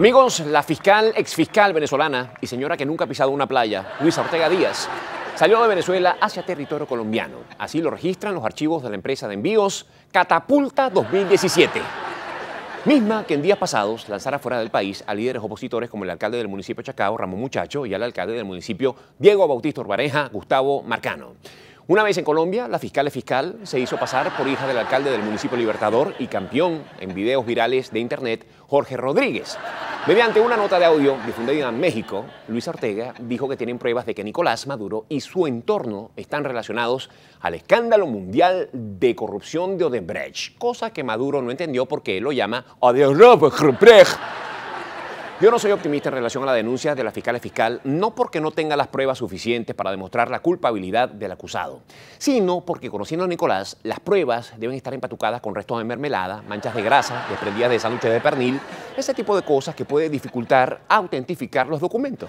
Amigos, la fiscal, exfiscal venezolana y señora que nunca ha pisado una playa, Luisa Ortega Díaz, salió de Venezuela hacia territorio colombiano. Así lo registran los archivos de la empresa de envíos Catapulta 2017. Misma que en días pasados lanzara fuera del país a líderes opositores como el alcalde del municipio Chacao, Ramón Muchacho, y al alcalde del municipio Diego Bautista Urbareja, Gustavo Marcano. Una vez en Colombia, la fiscal es fiscal, se hizo pasar por hija del alcalde del municipio Libertador y campeón en videos virales de internet, Jorge Rodríguez. Mediante una nota de audio difundida en México, Luis Ortega dijo que tienen pruebas de que Nicolás Maduro y su entorno están relacionados al escándalo mundial de corrupción de Odebrecht, cosa que Maduro no entendió porque él lo llama Odebrecht. Yo no soy optimista en relación a la denuncia de la fiscal fiscal, no porque no tenga las pruebas suficientes para demostrar la culpabilidad del acusado, sino porque conociendo a Nicolás, las pruebas deben estar empatucadas con restos de mermelada, manchas de grasa, desprendidas de sándwiches de pernil, ese tipo de cosas que puede dificultar autentificar los documentos.